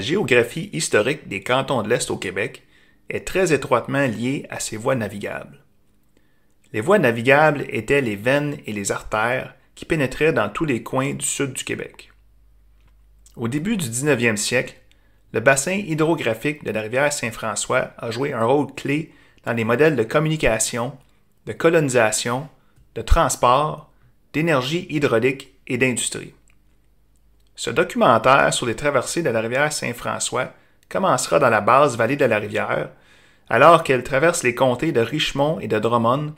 la géographie historique des cantons de l'Est au Québec est très étroitement liée à ces voies navigables. Les voies navigables étaient les veines et les artères qui pénétraient dans tous les coins du sud du Québec. Au début du 19e siècle, le bassin hydrographique de la rivière Saint-François a joué un rôle clé dans les modèles de communication, de colonisation, de transport, d'énergie hydraulique et d'industrie. Ce documentaire sur les traversées de la rivière Saint-François commencera dans la base vallée de la rivière, alors qu'elle traverse les comtés de Richmond et de Drummond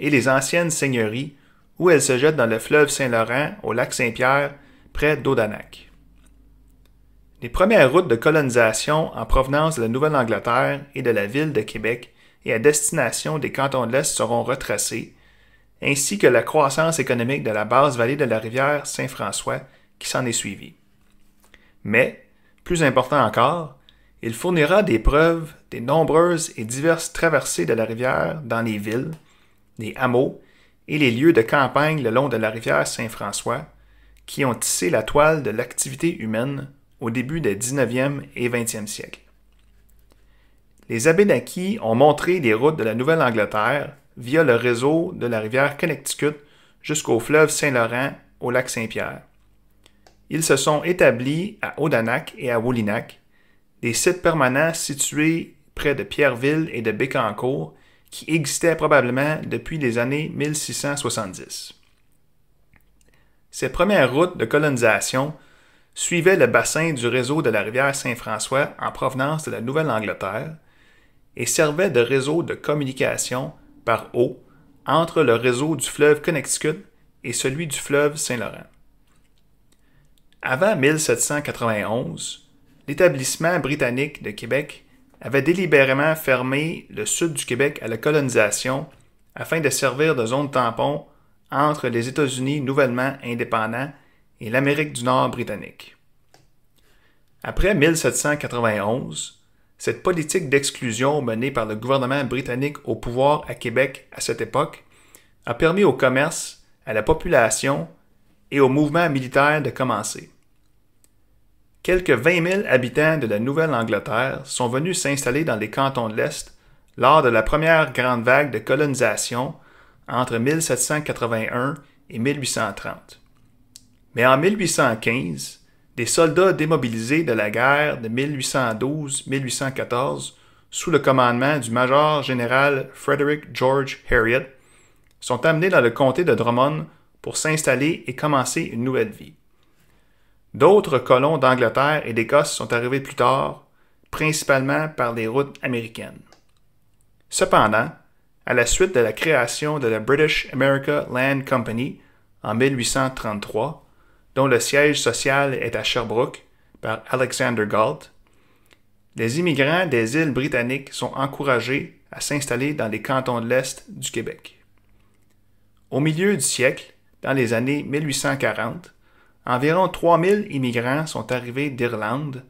et les anciennes seigneuries, où elle se jette dans le fleuve Saint-Laurent au lac Saint-Pierre, près d'Odanac. Les premières routes de colonisation en provenance de la Nouvelle-Angleterre et de la ville de Québec et à destination des cantons de l'Est seront retracées, ainsi que la croissance économique de la base vallée de la rivière Saint-François qui s'en est suivi. Mais, plus important encore, il fournira des preuves des nombreuses et diverses traversées de la rivière dans les villes, les hameaux et les lieux de campagne le long de la rivière Saint-François qui ont tissé la toile de l'activité humaine au début des 19e et 20e siècles. Les Abénaquis ont montré les routes de la Nouvelle-Angleterre via le réseau de la rivière Connecticut jusqu'au fleuve Saint-Laurent au lac Saint-Pierre. Ils se sont établis à Audanac et à Woolinac, des sites permanents situés près de Pierreville et de Bécancour qui existaient probablement depuis les années 1670. Ces premières routes de colonisation suivaient le bassin du réseau de la rivière Saint-François en provenance de la Nouvelle-Angleterre et servaient de réseau de communication par eau entre le réseau du fleuve Connecticut et celui du fleuve Saint-Laurent. Avant 1791, l'établissement britannique de Québec avait délibérément fermé le sud du Québec à la colonisation afin de servir de zone tampon entre les États-Unis nouvellement indépendants et l'Amérique du Nord britannique. Après 1791, cette politique d'exclusion menée par le gouvernement britannique au pouvoir à Québec à cette époque a permis au commerce, à la population et au mouvement militaire de commencer quelques 20 000 habitants de la Nouvelle-Angleterre sont venus s'installer dans les cantons de l'Est lors de la première grande vague de colonisation entre 1781 et 1830. Mais en 1815, des soldats démobilisés de la guerre de 1812-1814 sous le commandement du major général Frederick George Harriet, sont amenés dans le comté de Drummond pour s'installer et commencer une nouvelle vie. D'autres colons d'Angleterre et d'Écosse sont arrivés plus tard, principalement par les routes américaines. Cependant, à la suite de la création de la British America Land Company en 1833, dont le siège social est à Sherbrooke par Alexander Galt, les immigrants des îles britanniques sont encouragés à s'installer dans les cantons de l'Est du Québec. Au milieu du siècle, dans les années 1840, environ 3000 immigrants sont arrivés d'Irlande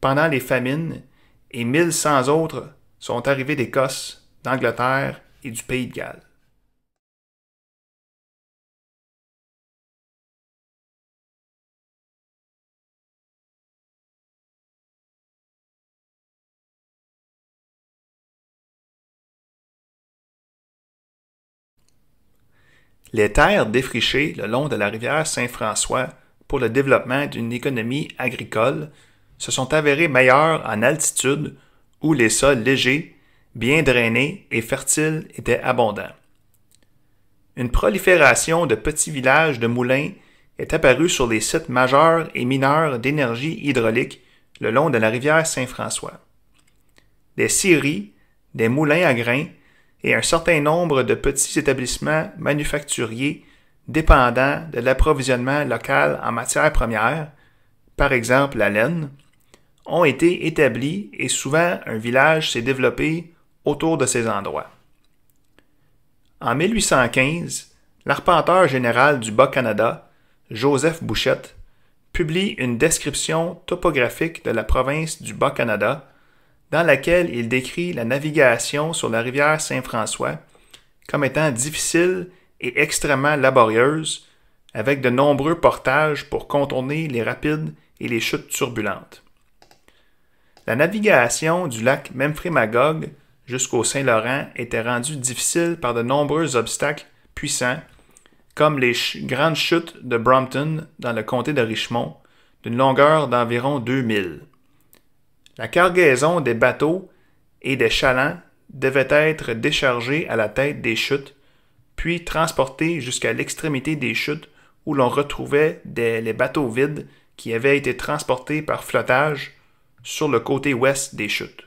pendant les famines et 1100 autres sont arrivés d'Écosse, d'Angleterre et du Pays de Galles. Les terres défrichées le long de la rivière Saint-François pour le développement d'une économie agricole se sont avérés meilleurs en altitude où les sols légers, bien drainés et fertiles étaient abondants. Une prolifération de petits villages de moulins est apparue sur les sites majeurs et mineurs d'énergie hydraulique le long de la rivière Saint-François. Des scieries, des moulins à grains et un certain nombre de petits établissements manufacturiers dépendant de l'approvisionnement local en matières premières, par exemple la laine, ont été établis et souvent un village s'est développé autour de ces endroits. En 1815, l'arpenteur général du Bas-Canada, Joseph Bouchette, publie une description topographique de la province du Bas-Canada, dans laquelle il décrit la navigation sur la rivière Saint-François comme étant difficile extrêmement laborieuse, avec de nombreux portages pour contourner les rapides et les chutes turbulentes. La navigation du lac Memphremagog jusqu'au Saint-Laurent était rendue difficile par de nombreux obstacles puissants, comme les grandes chutes de Brompton dans le comté de Richmond, d'une longueur d'environ 2000. La cargaison des bateaux et des chalands devait être déchargée à la tête des chutes puis transportés jusqu'à l'extrémité des chutes où l'on retrouvait des, les bateaux vides qui avaient été transportés par flottage sur le côté ouest des chutes.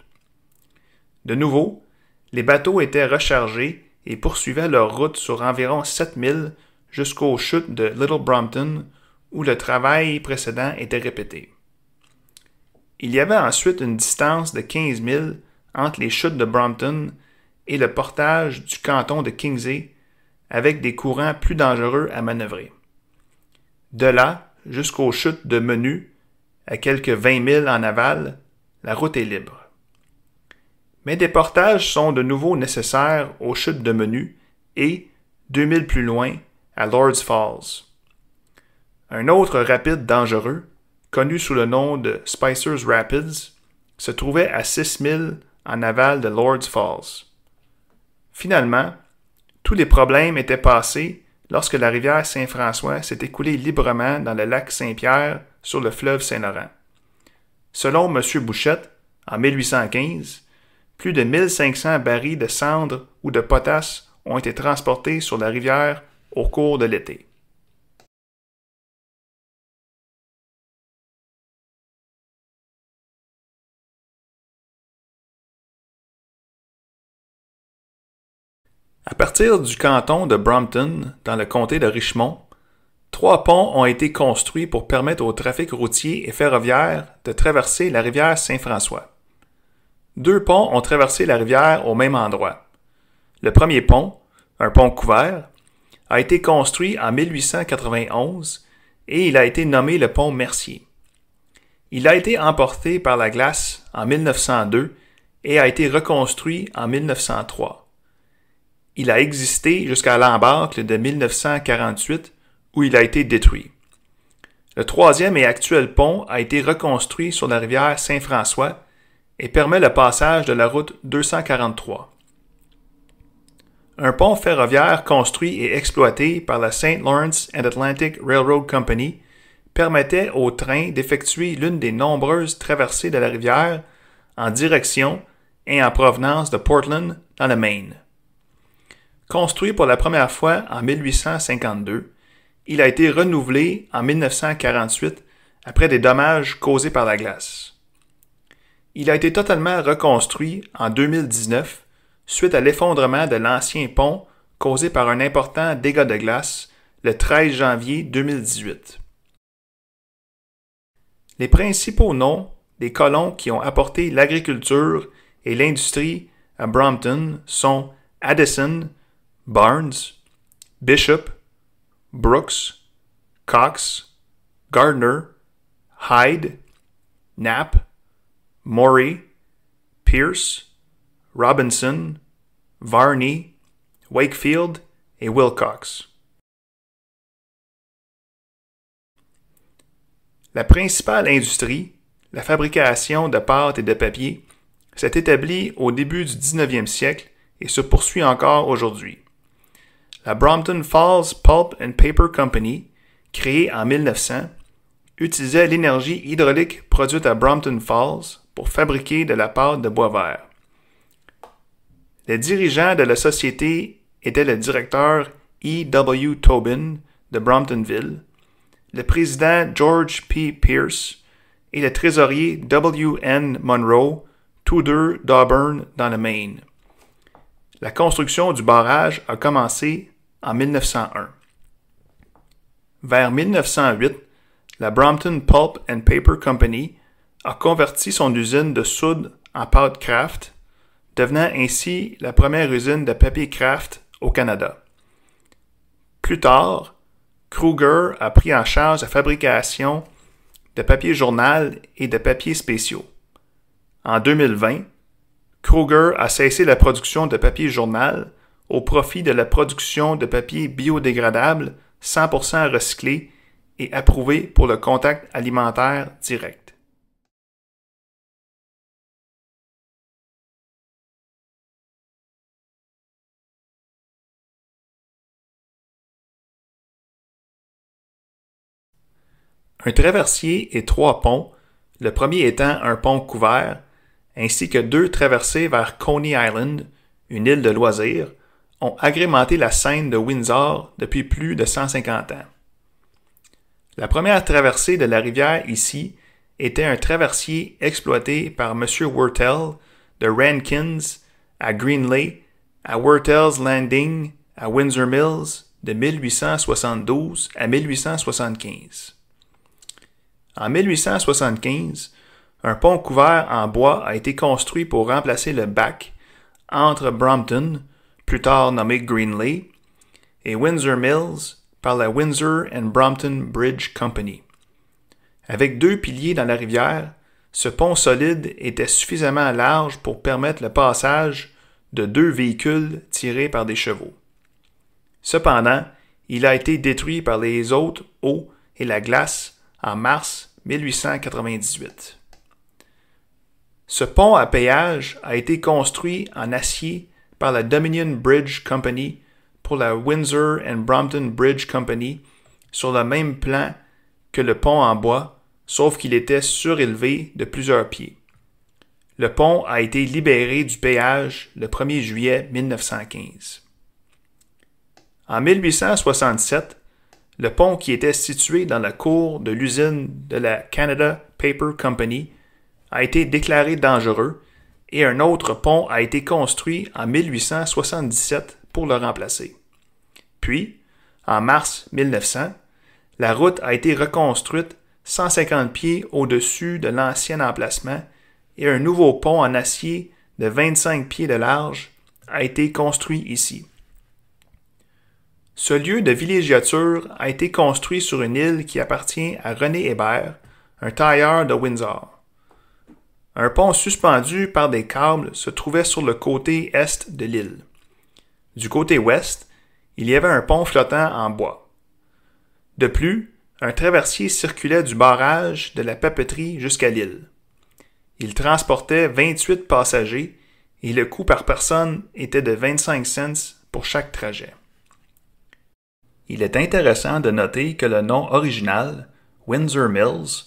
De nouveau, les bateaux étaient rechargés et poursuivaient leur route sur environ 7000 jusqu'aux chutes de Little Brompton où le travail précédent était répété. Il y avait ensuite une distance de 15 000 entre les chutes de Brompton et le portage du canton de Kingsey avec des courants plus dangereux à manœuvrer. De là, jusqu'aux chutes de Menu, à quelques vingt milles en aval, la route est libre. Mais des portages sont de nouveau nécessaires aux chutes de Menu et, 2000 plus loin, à Lord's Falls. Un autre rapide dangereux, connu sous le nom de Spicer's Rapids, se trouvait à 6000 en aval de Lord's Falls. Finalement, tous les problèmes étaient passés lorsque la rivière Saint-François s'est écoulée librement dans le lac Saint-Pierre sur le fleuve Saint-Laurent. Selon M. Bouchette, en 1815, plus de 1500 barils de cendres ou de potasse ont été transportés sur la rivière au cours de l'été. À partir du canton de Brompton, dans le comté de Richmond, trois ponts ont été construits pour permettre au trafic routier et ferroviaire de traverser la rivière Saint-François. Deux ponts ont traversé la rivière au même endroit. Le premier pont, un pont couvert, a été construit en 1891 et il a été nommé le pont Mercier. Il a été emporté par la glace en 1902 et a été reconstruit en 1903 il a existé jusqu'à l'embarque de 1948 où il a été détruit. Le troisième et actuel pont a été reconstruit sur la rivière Saint-François et permet le passage de la route 243. Un pont ferroviaire construit et exploité par la St. Lawrence and Atlantic Railroad Company permettait aux trains d'effectuer l'une des nombreuses traversées de la rivière en direction et en provenance de Portland dans le Maine. Construit pour la première fois en 1852, il a été renouvelé en 1948 après des dommages causés par la glace. Il a été totalement reconstruit en 2019 suite à l'effondrement de l'ancien pont causé par un important dégât de glace le 13 janvier 2018. Les principaux noms des colons qui ont apporté l'agriculture et l'industrie à Brompton sont Addison, Barnes, Bishop, Brooks, Cox, Gardner, Hyde, Knapp, Morey, Pierce, Robinson, Varney, Wakefield et Wilcox. La principale industrie, la fabrication de pâte et de papier, s'est établie au début du 19e siècle et se poursuit encore aujourd'hui. La Brompton Falls Pulp and Paper Company, créée en 1900, utilisait l'énergie hydraulique produite à Brompton Falls pour fabriquer de la pâte de bois vert. Les dirigeants de la société étaient le directeur E.W. Tobin de Bromptonville, le président George P. Pierce et le trésorier W.N. Monroe, tous deux d'Auburn dans le Maine. La construction du barrage a commencé en 1901. Vers 1908, la Brompton Pulp and Paper Company a converti son usine de soude en pâte craft, devenant ainsi la première usine de papier craft au Canada. Plus tard, Kruger a pris en charge la fabrication de papier journal et de papiers spéciaux. En 2020, Kruger a cessé la production de papier journal au profit de la production de papier biodégradable 100% recyclé et approuvé pour le contact alimentaire direct. Un traversier et trois ponts, le premier étant un pont couvert, ainsi que deux traversées vers Coney Island, une île de loisirs, ont agrémenté la scène de Windsor depuis plus de 150 ans. La première traversée de la rivière ici était un traversier exploité par M. Wortell de Rankins à Greenley, à Wortell's Landing, à Windsor Mills de 1872 à 1875. En 1875, un pont couvert en bois a été construit pour remplacer le bac entre Brompton, plus tard nommé Greenlee, et Windsor Mills par la Windsor and Brompton Bridge Company. Avec deux piliers dans la rivière, ce pont solide était suffisamment large pour permettre le passage de deux véhicules tirés par des chevaux. Cependant, il a été détruit par les autres eaux et la glace en mars 1898. Ce pont à péage a été construit en acier par la Dominion Bridge Company pour la Windsor and Brompton Bridge Company sur le même plan que le pont en bois, sauf qu'il était surélevé de plusieurs pieds. Le pont a été libéré du péage le 1er juillet 1915. En 1867, le pont qui était situé dans la cour de l'usine de la Canada Paper Company a été déclaré dangereux et un autre pont a été construit en 1877 pour le remplacer. Puis, en mars 1900, la route a été reconstruite 150 pieds au-dessus de l'ancien emplacement et un nouveau pont en acier de 25 pieds de large a été construit ici. Ce lieu de villégiature a été construit sur une île qui appartient à René Hébert, un tailleur de Windsor. Un pont suspendu par des câbles se trouvait sur le côté est de l'île. Du côté ouest, il y avait un pont flottant en bois. De plus, un traversier circulait du barrage de la papeterie jusqu'à l'île. Il transportait 28 passagers et le coût par personne était de 25 cents pour chaque trajet. Il est intéressant de noter que le nom original, Windsor Mills,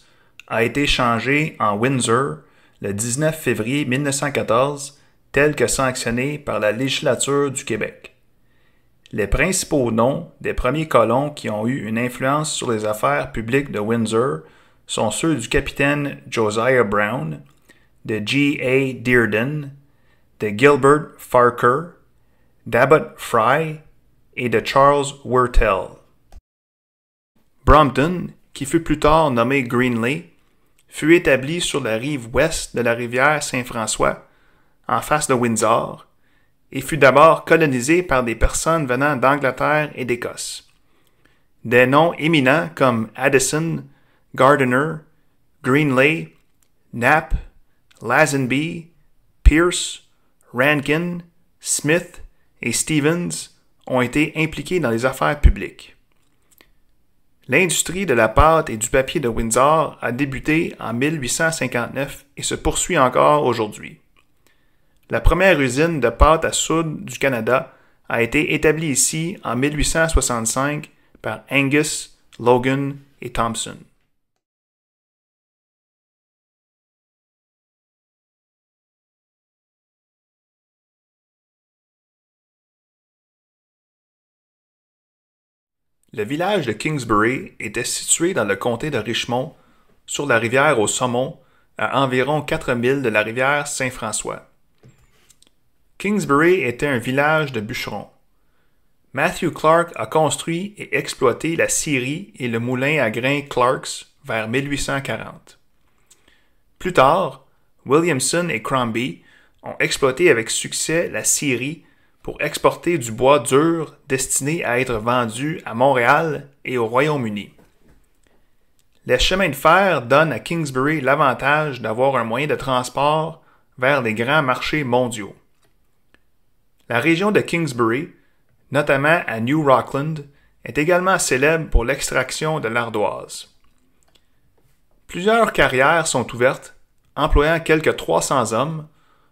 a été changé en Windsor le 19 février 1914 tel que sanctionné par la législature du Québec. Les principaux noms des premiers colons qui ont eu une influence sur les affaires publiques de Windsor sont ceux du capitaine Josiah Brown, de G. A. Dearden, de Gilbert Farker, d'Abbott Fry et de Charles Wirtel. Brompton, qui fut plus tard nommé Greenley, fut établi sur la rive ouest de la rivière Saint-François, en face de Windsor, et fut d'abord colonisé par des personnes venant d'Angleterre et d'Écosse. Des noms éminents comme Addison, Gardiner, Greenley, Knapp, Lazenby, Pierce, Rankin, Smith et Stevens ont été impliqués dans les affaires publiques. L'industrie de la pâte et du papier de Windsor a débuté en 1859 et se poursuit encore aujourd'hui. La première usine de pâte à soude du Canada a été établie ici en 1865 par Angus, Logan et Thompson. Le village de Kingsbury était situé dans le comté de Richmond, sur la rivière au Saumon, à environ 4 milles de la rivière Saint-François. Kingsbury était un village de bûcherons. Matthew Clark a construit et exploité la scierie et le moulin à grains Clark's vers 1840. Plus tard, Williamson et Crombie ont exploité avec succès la scierie pour exporter du bois dur destiné à être vendu à Montréal et au Royaume-Uni. Les chemins de fer donnent à Kingsbury l'avantage d'avoir un moyen de transport vers les grands marchés mondiaux. La région de Kingsbury, notamment à New Rockland, est également célèbre pour l'extraction de l'ardoise. Plusieurs carrières sont ouvertes, employant quelques 300 hommes,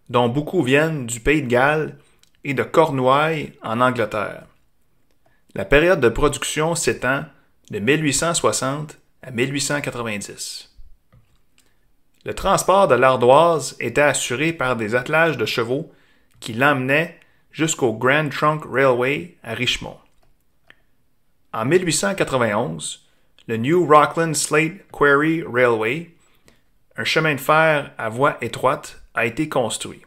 dont beaucoup viennent du Pays de Galles de Cornouailles en Angleterre. La période de production s'étend de 1860 à 1890. Le transport de l'ardoise était assuré par des attelages de chevaux qui l'emmenaient jusqu'au Grand Trunk Railway à Richmond. En 1891, le New Rockland Slate Quarry Railway, un chemin de fer à voie étroite, a été construit.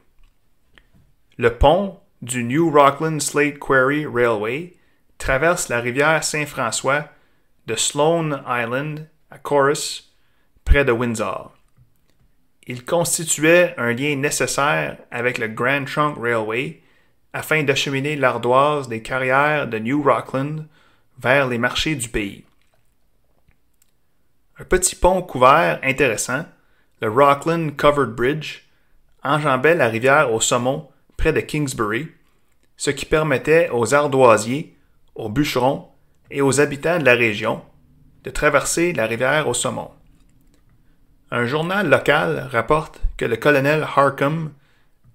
Le pont du New Rockland Slate Quarry Railway traverse la rivière Saint-François de Sloan Island à Corus, près de Windsor. Il constituait un lien nécessaire avec le Grand Trunk Railway afin d'acheminer l'ardoise des carrières de New Rockland vers les marchés du pays. Un petit pont couvert intéressant, le Rockland Covered Bridge, enjambait la rivière au saumon près de Kingsbury, ce qui permettait aux ardoisiers, aux bûcherons et aux habitants de la région de traverser la rivière au saumon. Un journal local rapporte que le colonel Harcum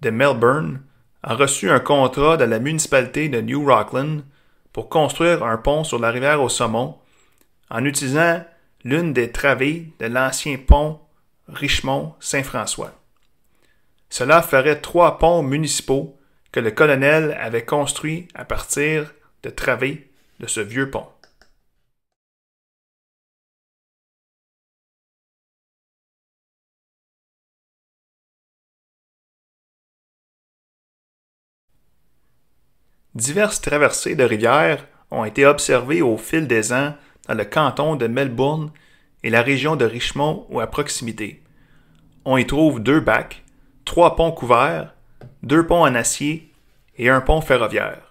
de Melbourne a reçu un contrat de la municipalité de New Rockland pour construire un pont sur la rivière au saumon en utilisant l'une des travées de l'ancien pont Richmond-Saint-François. Cela ferait trois ponts municipaux que le colonel avait construits à partir de travées de ce vieux pont. Diverses traversées de rivières ont été observées au fil des ans dans le canton de Melbourne et la région de Richmond ou à proximité. On y trouve deux bacs, trois ponts couverts, deux ponts en acier et un pont ferroviaire.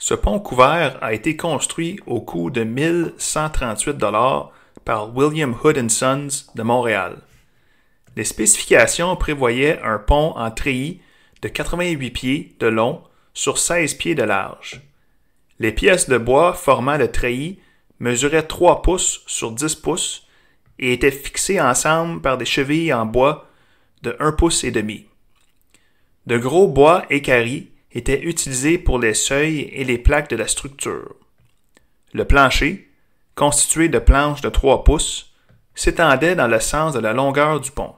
Ce pont couvert a été construit au coût de 1138 dollars par William Hood Sons de Montréal. Les spécifications prévoyaient un pont en treillis de 88 pieds de long sur 16 pieds de large. Les pièces de bois formant le treillis mesurait 3 pouces sur 10 pouces et étaient fixés ensemble par des chevilles en bois de 1 pouce et demi. De gros bois équarris étaient utilisés pour les seuils et les plaques de la structure. Le plancher, constitué de planches de 3 pouces, s'étendait dans le sens de la longueur du pont.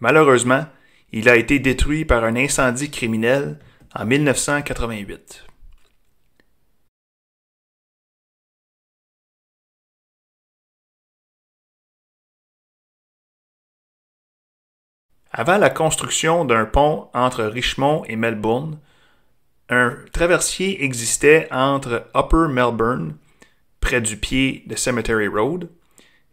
Malheureusement, il a été détruit par un incendie criminel en 1988. Avant la construction d'un pont entre Richmond et Melbourne, un traversier existait entre Upper Melbourne, près du pied de Cemetery Road,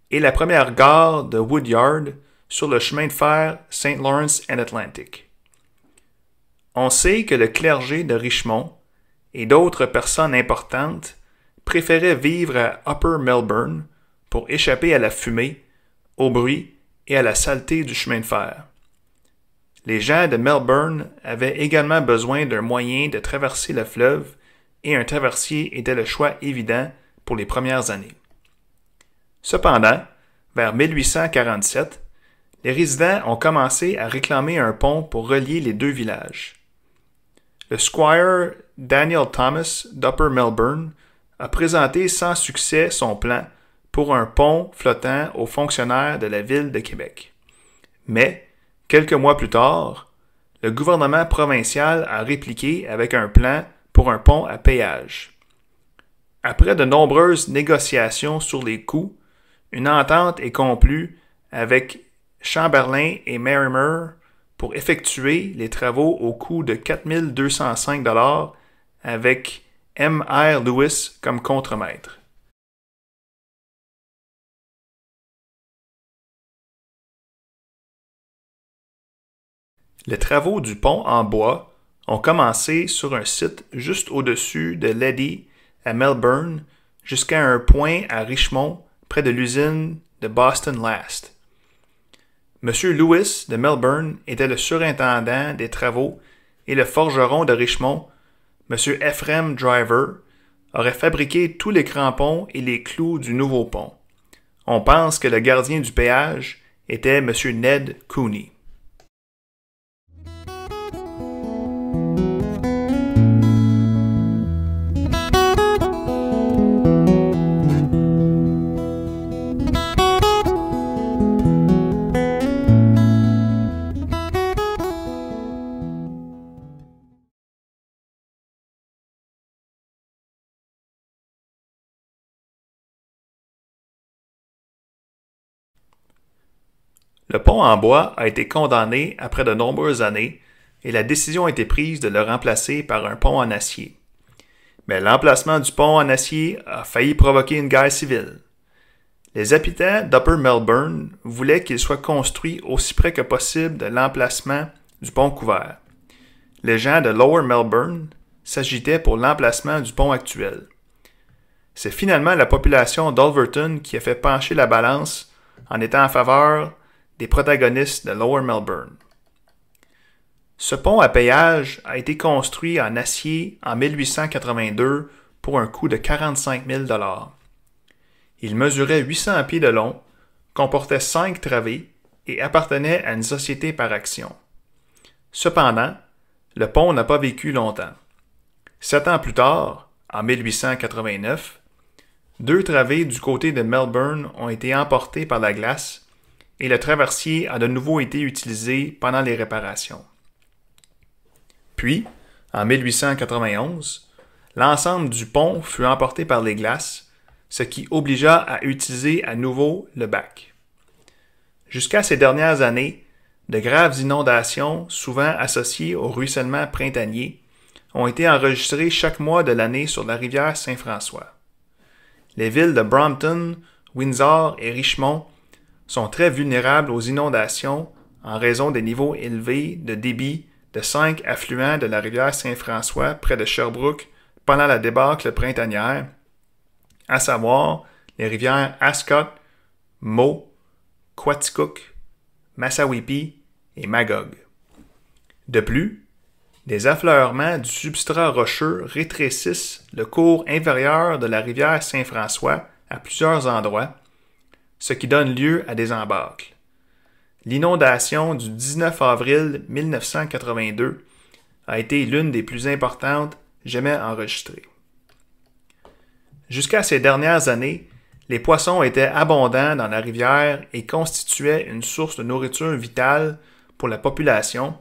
et la première gare de Woodyard sur le chemin de fer St. Lawrence and Atlantic. On sait que le clergé de Richmond et d'autres personnes importantes préféraient vivre à Upper Melbourne pour échapper à la fumée, au bruit et à la saleté du chemin de fer. Les gens de Melbourne avaient également besoin d'un moyen de traverser le fleuve et un traversier était le choix évident pour les premières années. Cependant, vers 1847, les résidents ont commencé à réclamer un pont pour relier les deux villages. Le squire Daniel Thomas d'Upper Melbourne a présenté sans succès son plan pour un pont flottant aux fonctionnaires de la ville de Québec. Mais Quelques mois plus tard, le gouvernement provincial a répliqué avec un plan pour un pont à péage. Après de nombreuses négociations sur les coûts, une entente est conclue avec Chamberlain et Merrimer pour effectuer les travaux au coût de 4205 avec M. M.R. Lewis comme contremaître. Les travaux du pont en bois ont commencé sur un site juste au-dessus de Lady à Melbourne jusqu'à un point à Richmond près de l'usine de Boston Last. Monsieur Lewis de Melbourne était le surintendant des travaux et le forgeron de Richmond, M. Ephraim Driver, aurait fabriqué tous les crampons et les clous du nouveau pont. On pense que le gardien du péage était Monsieur Ned Cooney. Le pont en bois a été condamné après de nombreuses années et la décision a été prise de le remplacer par un pont en acier. Mais l'emplacement du pont en acier a failli provoquer une guerre civile. Les habitants d'Upper Melbourne voulaient qu'il soit construit aussi près que possible de l'emplacement du pont couvert. Les gens de Lower Melbourne s'agitaient pour l'emplacement du pont actuel. C'est finalement la population d'Ulverton qui a fait pencher la balance en étant en faveur protagonistes de Lower Melbourne. Ce pont à péage a été construit en acier en 1882 pour un coût de 45 000 Il mesurait 800 pieds de long, comportait cinq travées et appartenait à une société par action. Cependant, le pont n'a pas vécu longtemps. Sept ans plus tard, en 1889, deux travées du côté de Melbourne ont été emportées par la glace et le traversier a de nouveau été utilisé pendant les réparations. Puis, en 1891, l'ensemble du pont fut emporté par les glaces, ce qui obligea à utiliser à nouveau le bac. Jusqu'à ces dernières années, de graves inondations, souvent associées au ruissellement printanier, ont été enregistrées chaque mois de l'année sur la rivière Saint-François. Les villes de Brompton, Windsor et Richmond sont très vulnérables aux inondations en raison des niveaux élevés de débit de cinq affluents de la rivière Saint-François près de Sherbrooke pendant la débâcle printanière, à savoir les rivières Ascot, Meaux, Quaticook, Massawippi et Magog. De plus, des affleurements du substrat rocheux rétrécissent le cours inférieur de la rivière Saint-François à plusieurs endroits, ce qui donne lieu à des embâcles. L'inondation du 19 avril 1982 a été l'une des plus importantes jamais enregistrées. Jusqu'à ces dernières années, les poissons étaient abondants dans la rivière et constituaient une source de nourriture vitale pour la population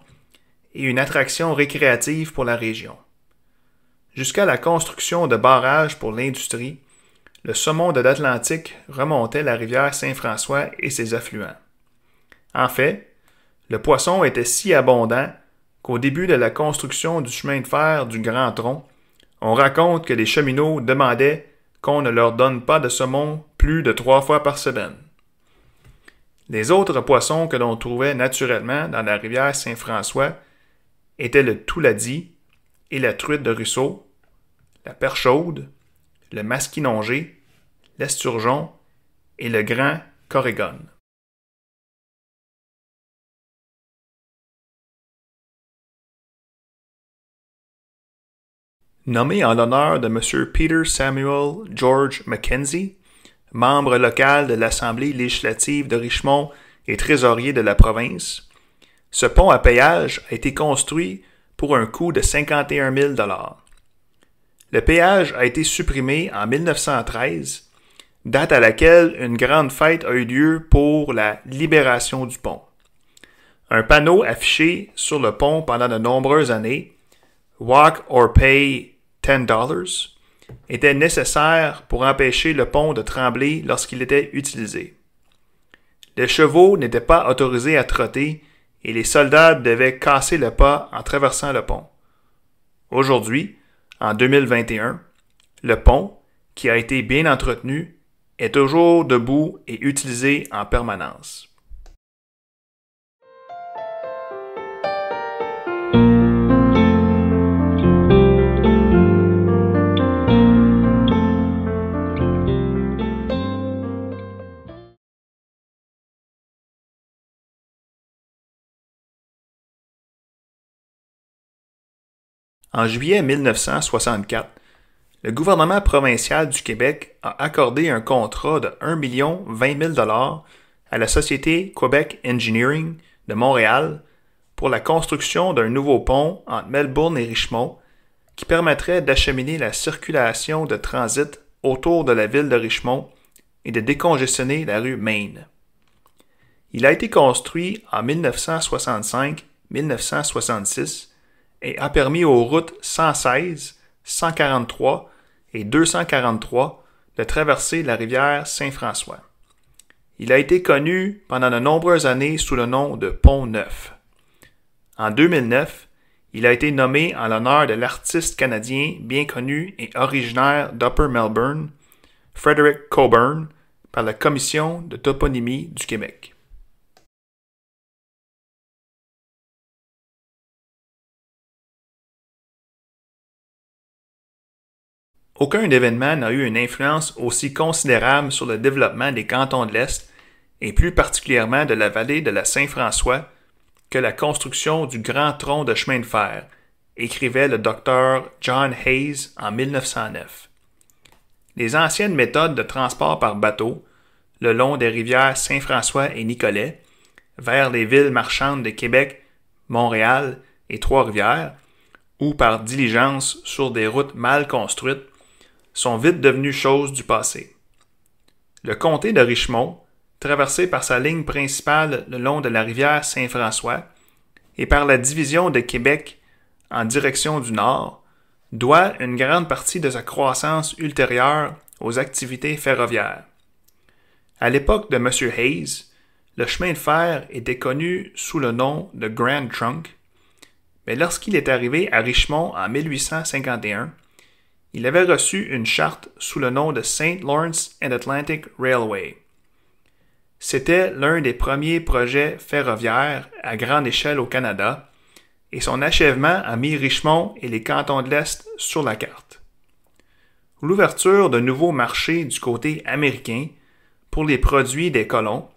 et une attraction récréative pour la région. Jusqu'à la construction de barrages pour l'industrie, le saumon de l'Atlantique remontait la rivière Saint-François et ses affluents. En fait, le poisson était si abondant qu'au début de la construction du chemin de fer du Grand Tronc, on raconte que les cheminots demandaient qu'on ne leur donne pas de saumon plus de trois fois par semaine. Les autres poissons que l'on trouvait naturellement dans la rivière Saint-François étaient le touladi et la truite de Ruisseau, la perchaude, le masquinongé, l'esturgeon et le grand corégone. Nommé en l'honneur de M. Peter Samuel George Mackenzie, membre local de l'Assemblée législative de Richmond et trésorier de la province, ce pont à péage a été construit pour un coût de 51 000 le péage a été supprimé en 1913, date à laquelle une grande fête a eu lieu pour la libération du pont. Un panneau affiché sur le pont pendant de nombreuses années, Walk or Pay $10, était nécessaire pour empêcher le pont de trembler lorsqu'il était utilisé. Les chevaux n'étaient pas autorisés à trotter et les soldats devaient casser le pas en traversant le pont. Aujourd'hui, en 2021, le pont, qui a été bien entretenu, est toujours debout et utilisé en permanence. en juillet 1964, le gouvernement provincial du Québec a accordé un contrat de 1 million 20 000 à la société Quebec Engineering de Montréal pour la construction d'un nouveau pont entre Melbourne et Richmond qui permettrait d'acheminer la circulation de transit autour de la ville de Richmond et de décongestionner la rue Maine. Il a été construit en 1965-1966 et a permis aux routes 116, 143 et 243 de traverser la rivière Saint-François. Il a été connu pendant de nombreuses années sous le nom de Pont Neuf. En 2009, il a été nommé en l'honneur de l'artiste canadien bien connu et originaire d'Upper Melbourne, Frederick Coburn, par la Commission de toponymie du Québec. Aucun événement n'a eu une influence aussi considérable sur le développement des cantons de l'Est, et plus particulièrement de la vallée de la Saint-François, que la construction du grand tronc de chemin de fer, écrivait le docteur John Hayes en 1909. Les anciennes méthodes de transport par bateau, le long des rivières Saint-François et Nicolet, vers les villes marchandes de Québec, Montréal et Trois-Rivières, ou par diligence sur des routes mal construites, sont vite devenus choses du passé. Le comté de Richemont, traversé par sa ligne principale le long de la rivière Saint-François et par la division de Québec en direction du nord, doit une grande partie de sa croissance ultérieure aux activités ferroviaires. À l'époque de M. Hayes, le chemin de fer était connu sous le nom de Grand Trunk, mais lorsqu'il est arrivé à Richmond en 1851, il avait reçu une charte sous le nom de St. Lawrence and Atlantic Railway. C'était l'un des premiers projets ferroviaires à grande échelle au Canada, et son achèvement a mis Richmond et les cantons de l'Est sur la carte. L'ouverture de nouveaux marchés du côté américain pour les produits des colons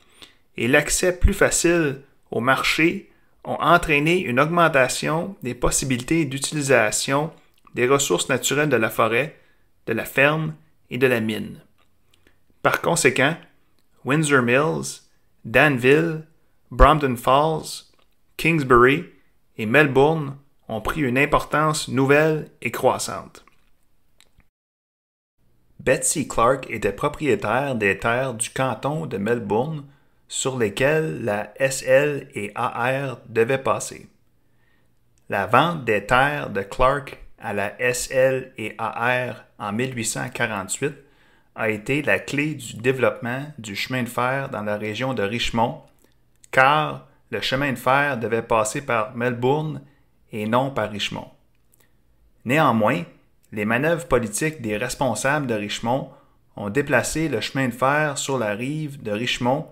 et l'accès plus facile au marché ont entraîné une augmentation des possibilités d'utilisation des ressources naturelles de la forêt, de la ferme et de la mine. Par conséquent, Windsor Mills, Danville, Brompton Falls, Kingsbury et Melbourne ont pris une importance nouvelle et croissante. Betsy Clark était propriétaire des terres du canton de Melbourne sur lesquelles la SL et AR devaient passer. La vente des terres de Clark à la SL et AR en 1848 a été la clé du développement du chemin de fer dans la région de Richmond, car le chemin de fer devait passer par Melbourne et non par Richmond. Néanmoins, les manœuvres politiques des responsables de Richmond ont déplacé le chemin de fer sur la rive de Richmond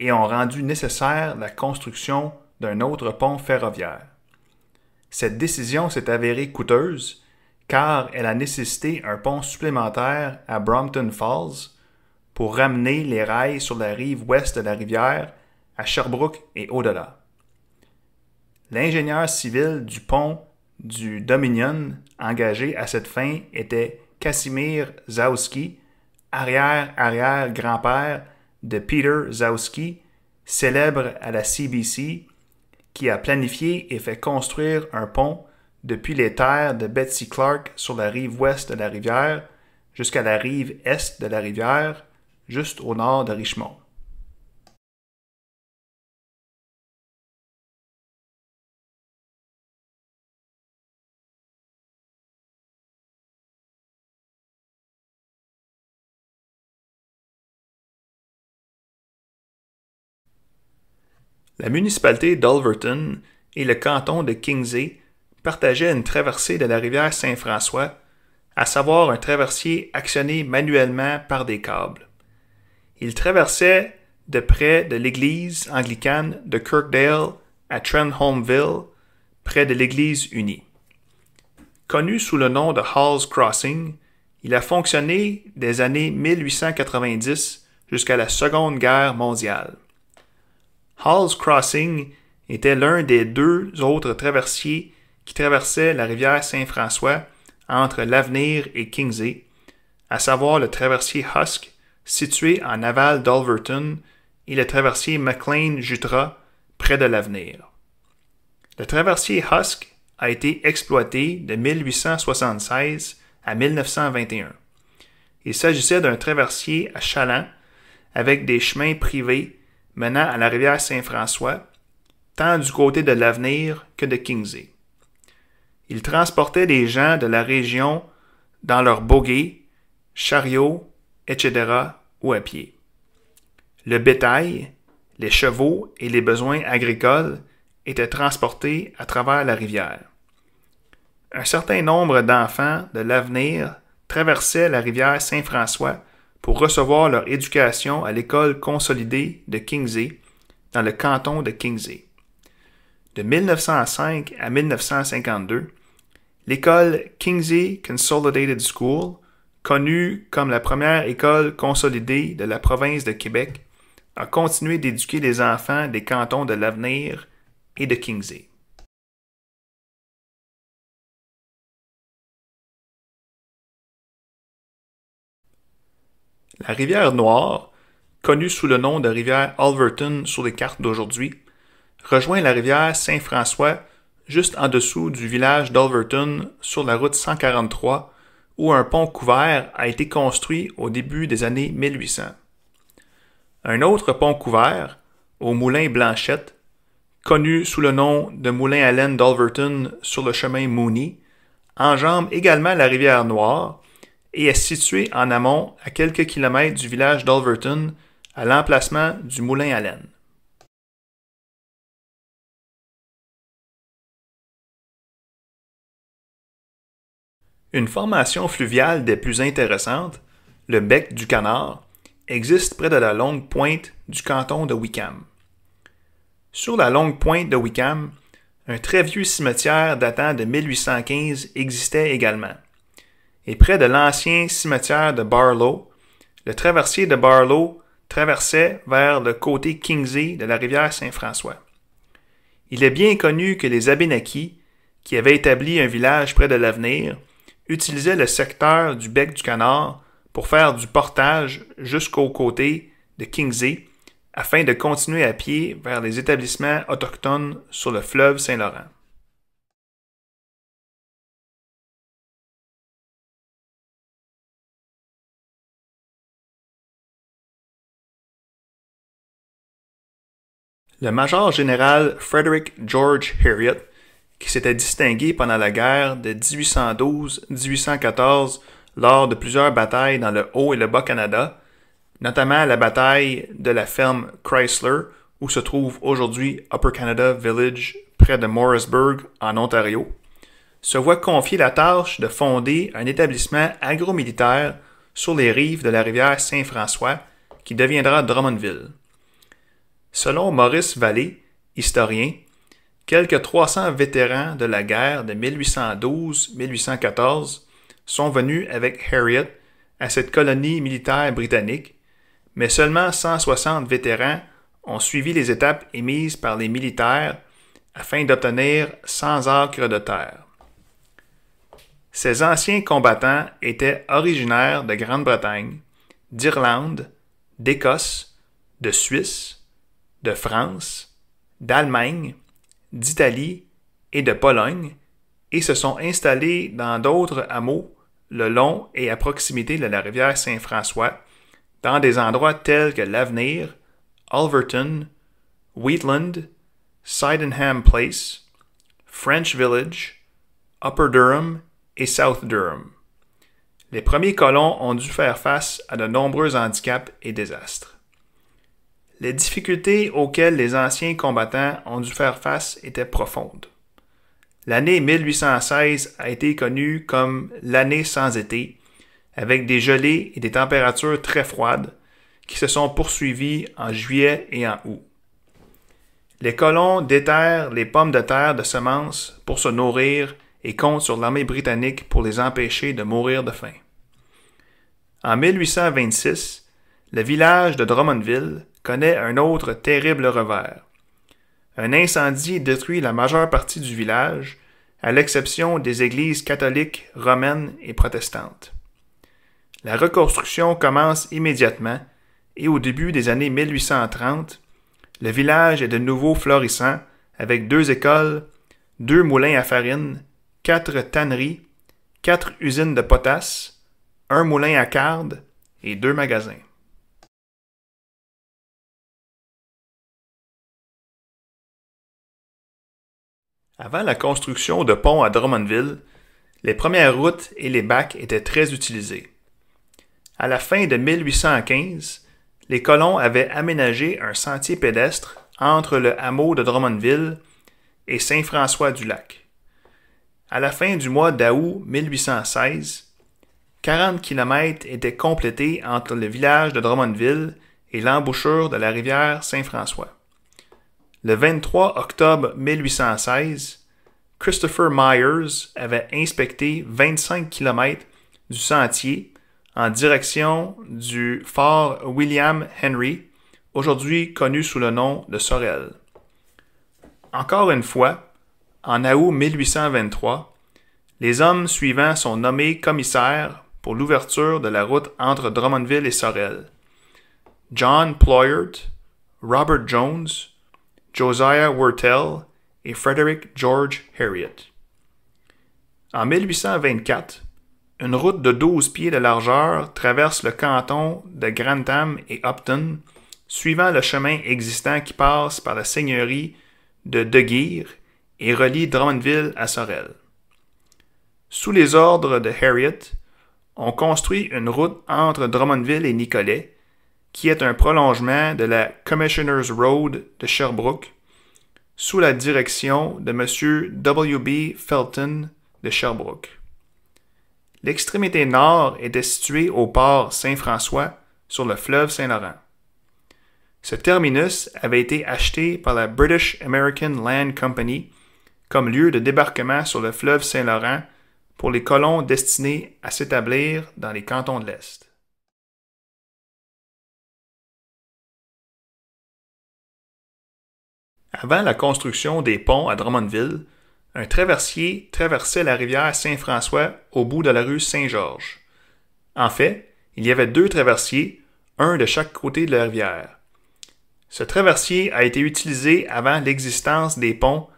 et ont rendu nécessaire la construction d'un autre pont ferroviaire. Cette décision s'est avérée coûteuse car elle a nécessité un pont supplémentaire à Brompton Falls pour ramener les rails sur la rive ouest de la rivière à Sherbrooke et au-delà. L'ingénieur civil du pont du Dominion engagé à cette fin était Casimir Zawski, arrière-arrière-grand-père de Peter Zawski, célèbre à la CBC qui a planifié et fait construire un pont depuis les terres de Betsy Clark sur la rive ouest de la rivière jusqu'à la rive est de la rivière, juste au nord de Richmond. La municipalité d'Ulverton et le canton de Kingsey partageaient une traversée de la rivière Saint-François, à savoir un traversier actionné manuellement par des câbles. Il traversait de près de l'église anglicane de Kirkdale à Trenholmville, près de l'église unie. Connu sous le nom de Hall's Crossing, il a fonctionné des années 1890 jusqu'à la Seconde Guerre mondiale. Hall's Crossing était l'un des deux autres traversiers qui traversaient la rivière Saint-François entre l'Avenir et Kingsey, à savoir le traversier Husk, situé en aval d'Alverton, et le traversier McLean-Jutra, près de l'Avenir. Le traversier Husk a été exploité de 1876 à 1921. Il s'agissait d'un traversier à chaland avec des chemins privés menant à la rivière Saint-François, tant du côté de l'avenir que de Kingsey. Ils transportaient des gens de la région dans leurs boguets, chariots, etc., ou à pied. Le bétail, les chevaux et les besoins agricoles étaient transportés à travers la rivière. Un certain nombre d'enfants de l'avenir traversaient la rivière Saint-François pour recevoir leur éducation à l'école consolidée de Kingsey, dans le canton de Kingsey. De 1905 à 1952, l'école Kingsey Consolidated School, connue comme la première école consolidée de la province de Québec, a continué d'éduquer les enfants des cantons de l'avenir et de Kingsey. La rivière Noire, connue sous le nom de rivière Alverton sur les cartes d'aujourd'hui, rejoint la rivière Saint-François juste en dessous du village d'Alverton sur la route 143 où un pont couvert a été construit au début des années 1800. Un autre pont couvert, au moulin Blanchette, connu sous le nom de moulin laine d'Alverton sur le chemin Mooney, enjambe également la rivière Noire et est situé en amont à quelques kilomètres du village d'Alverton, à l'emplacement du moulin à Une formation fluviale des plus intéressantes, le bec du Canard, existe près de la longue pointe du canton de Wickham. Sur la longue pointe de Wickham, un très vieux cimetière datant de 1815 existait également et près de l'ancien cimetière de Barlow, le traversier de Barlow traversait vers le côté Kingsey de la rivière Saint-François. Il est bien connu que les Abénakis, qui avaient établi un village près de l'avenir, utilisaient le secteur du bec du canard pour faire du portage jusqu'au côté de Kingsey, afin de continuer à pied vers les établissements autochtones sur le fleuve Saint-Laurent. Le major général Frederick George Harriet, qui s'était distingué pendant la guerre de 1812-1814 lors de plusieurs batailles dans le Haut et le Bas-Canada, notamment la bataille de la ferme Chrysler, où se trouve aujourd'hui Upper Canada Village près de Morrisburg, en Ontario, se voit confier la tâche de fonder un établissement agromilitaire sur les rives de la rivière Saint-François qui deviendra Drummondville. Selon Maurice Vallée, historien, quelques 300 vétérans de la guerre de 1812-1814 sont venus avec Harriet à cette colonie militaire britannique, mais seulement 160 vétérans ont suivi les étapes émises par les militaires afin d'obtenir 100 acres de terre. Ces anciens combattants étaient originaires de Grande-Bretagne, d'Irlande, d'Écosse, de Suisse, de France, d'Allemagne, d'Italie et de Pologne et se sont installés dans d'autres hameaux le long et à proximité de la rivière Saint-François, dans des endroits tels que l'Avenir, Alverton, Wheatland, Sydenham Place, French Village, Upper Durham et South Durham. Les premiers colons ont dû faire face à de nombreux handicaps et désastres les difficultés auxquelles les anciens combattants ont dû faire face étaient profondes. L'année 1816 a été connue comme l'année sans été, avec des gelées et des températures très froides qui se sont poursuivies en juillet et en août. Les colons déterrent les pommes de terre de semences pour se nourrir et comptent sur l'armée britannique pour les empêcher de mourir de faim. En 1826, le village de Drummondville connaît un autre terrible revers. Un incendie détruit la majeure partie du village, à l'exception des églises catholiques, romaines et protestantes. La reconstruction commence immédiatement et au début des années 1830, le village est de nouveau florissant avec deux écoles, deux moulins à farine, quatre tanneries, quatre usines de potasse, un moulin à cardes et deux magasins. Avant la construction de ponts à Drummondville, les premières routes et les bacs étaient très utilisés. À la fin de 1815, les colons avaient aménagé un sentier pédestre entre le hameau de Drummondville et Saint-François-du-Lac. À la fin du mois d'août 1816, 40 kilomètres étaient complétés entre le village de Drummondville et l'embouchure de la rivière Saint-François. Le 23 octobre 1816, Christopher Myers avait inspecté 25 km du sentier en direction du fort William Henry, aujourd'hui connu sous le nom de Sorel. Encore une fois, en août 1823, les hommes suivants sont nommés commissaires pour l'ouverture de la route entre Drummondville et Sorel. John Ployert, Robert Jones, Josiah Wertel et Frederick George Harriet. En 1824, une route de 12 pieds de largeur traverse le canton de Grantham et Upton, suivant le chemin existant qui passe par la seigneurie de Deguire et relie Drummondville à Sorel. Sous les ordres de Harriet, on construit une route entre Drummondville et Nicolet qui est un prolongement de la Commissioner's Road de Sherbrooke, sous la direction de M. W.B. Felton de Sherbrooke. L'extrémité nord était située au port Saint-François sur le fleuve Saint-Laurent. Ce terminus avait été acheté par la British American Land Company comme lieu de débarquement sur le fleuve Saint-Laurent pour les colons destinés à s'établir dans les cantons de l'Est. Avant la construction des ponts à Drummondville, un traversier traversait la rivière Saint-François au bout de la rue Saint-Georges. En fait, il y avait deux traversiers, un de chaque côté de la rivière. Ce traversier a été utilisé avant l'existence des ponts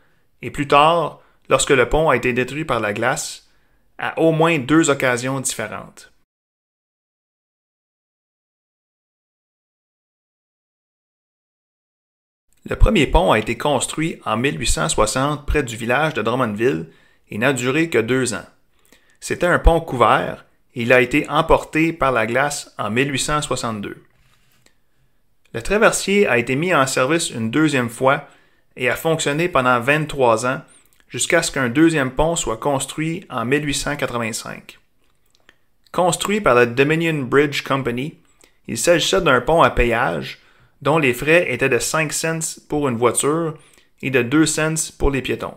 et plus tard, lorsque le pont a été détruit par la glace, à au moins deux occasions différentes. Le premier pont a été construit en 1860 près du village de Drummondville et n'a duré que deux ans. C'était un pont couvert et il a été emporté par la glace en 1862. Le traversier a été mis en service une deuxième fois et a fonctionné pendant 23 ans jusqu'à ce qu'un deuxième pont soit construit en 1885. Construit par la Dominion Bridge Company, il s'agissait d'un pont à péage dont les frais étaient de 5 cents pour une voiture et de 2 cents pour les piétons.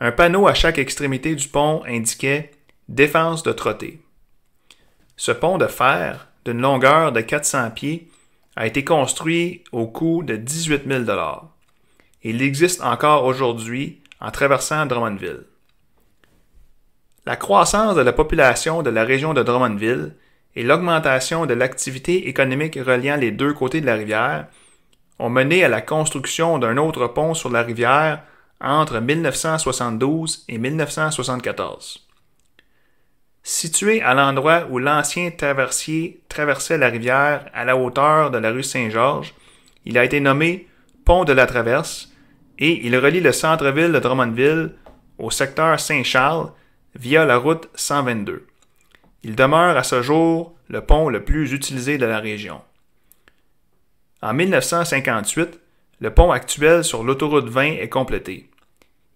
Un panneau à chaque extrémité du pont indiquait Défense de trotter. Ce pont de fer, d'une longueur de 400 pieds, a été construit au coût de 18 000 Il existe encore aujourd'hui en traversant Drummondville. La croissance de la population de la région de Drummondville et l'augmentation de l'activité économique reliant les deux côtés de la rivière ont mené à la construction d'un autre pont sur la rivière entre 1972 et 1974. Situé à l'endroit où l'ancien traversier traversait la rivière à la hauteur de la rue Saint-Georges, il a été nommé Pont de la Traverse et il relie le centre-ville de Drummondville au secteur Saint-Charles via la route 122. Il demeure à ce jour le pont le plus utilisé de la région. En 1958, le pont actuel sur l'autoroute 20 est complété.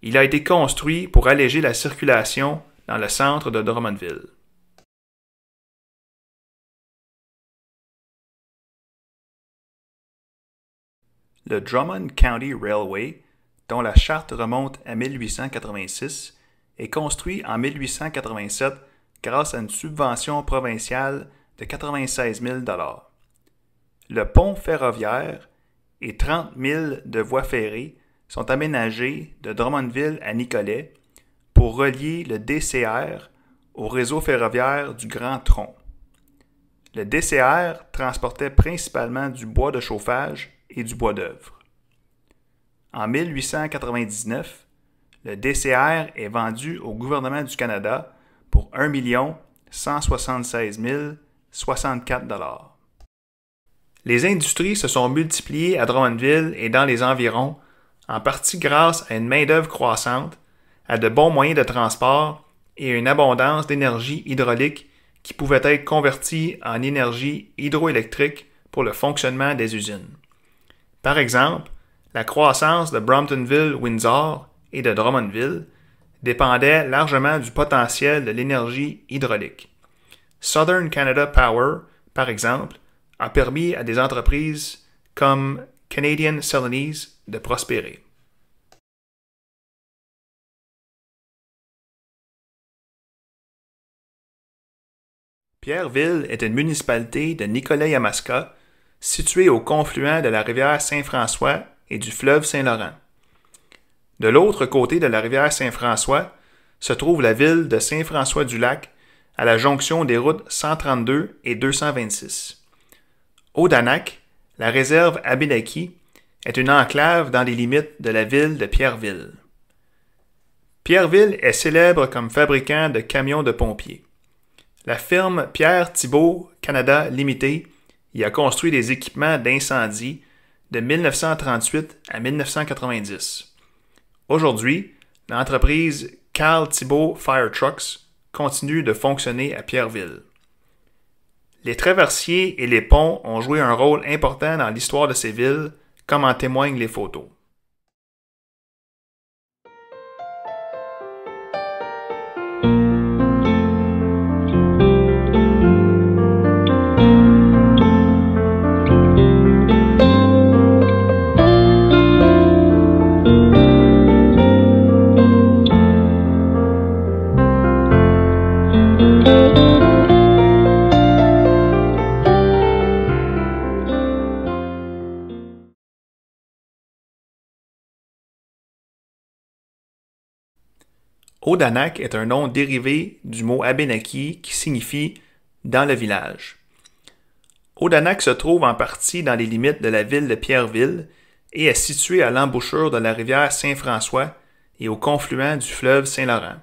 Il a été construit pour alléger la circulation dans le centre de Drummondville. Le Drummond County Railway, dont la charte remonte à 1886, est construit en 1887 grâce à une subvention provinciale de 96 000 Le pont ferroviaire et 30 000 de voies ferrées sont aménagés de Drummondville à Nicolet pour relier le DCR au réseau ferroviaire du Grand Tronc. Le DCR transportait principalement du bois de chauffage et du bois d'œuvre. En 1899, le DCR est vendu au gouvernement du Canada pour 1 176 064 Les industries se sont multipliées à Drummondville et dans les environs, en partie grâce à une main-d'œuvre croissante, à de bons moyens de transport et à une abondance d'énergie hydraulique qui pouvait être convertie en énergie hydroélectrique pour le fonctionnement des usines. Par exemple, la croissance de Bromptonville-Windsor et de Drummondville dépendait largement du potentiel de l'énergie hydraulique. Southern Canada Power, par exemple, a permis à des entreprises comme Canadian Celanese de prospérer. Pierreville est une municipalité de Nicolet-Yamaska située au confluent de la rivière Saint-François et du fleuve Saint-Laurent. De l'autre côté de la rivière Saint-François se trouve la ville de Saint-François-du-Lac à la jonction des routes 132 et 226. Au Danak, la réserve Abénaki, est une enclave dans les limites de la ville de Pierreville. Pierreville est célèbre comme fabricant de camions de pompiers. La firme Pierre Thibault Canada Limité y a construit des équipements d'incendie de 1938 à 1990. Aujourd'hui, l'entreprise Carl Thibault Fire Trucks continue de fonctionner à Pierreville. Les traversiers et les ponts ont joué un rôle important dans l'histoire de ces villes, comme en témoignent les photos. Odanak est un nom dérivé du mot Abenaki qui signifie dans le village. Odanak se trouve en partie dans les limites de la ville de Pierreville et est situé à l'embouchure de la rivière Saint-François et au confluent du fleuve Saint-Laurent.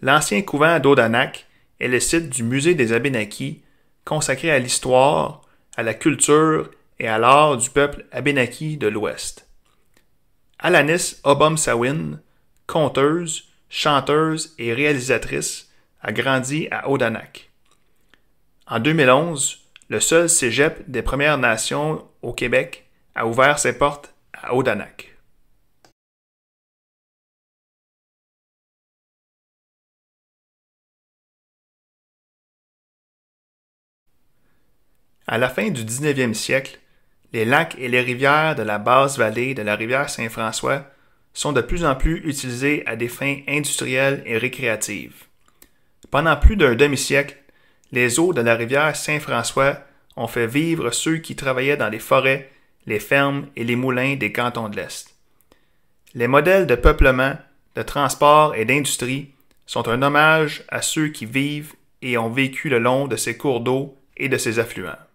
L'ancien couvent d'Odanak est le site du musée des Abénakis, consacré à l'histoire, à la culture et à l'art du peuple Abénaki de l'Ouest. Alanis Obomsawin, conteuse, chanteuse et réalisatrice, a grandi à Odanak. En 2011, le seul cégep des Premières Nations au Québec a ouvert ses portes à Odanak. À la fin du 19e siècle, les lacs et les rivières de la basse vallée de la rivière Saint-François sont de plus en plus utilisés à des fins industrielles et récréatives. Pendant plus d'un demi-siècle, les eaux de la rivière Saint-François ont fait vivre ceux qui travaillaient dans les forêts, les fermes et les moulins des cantons de l'Est. Les modèles de peuplement, de transport et d'industrie sont un hommage à ceux qui vivent et ont vécu le long de ces cours d'eau et de ces affluents.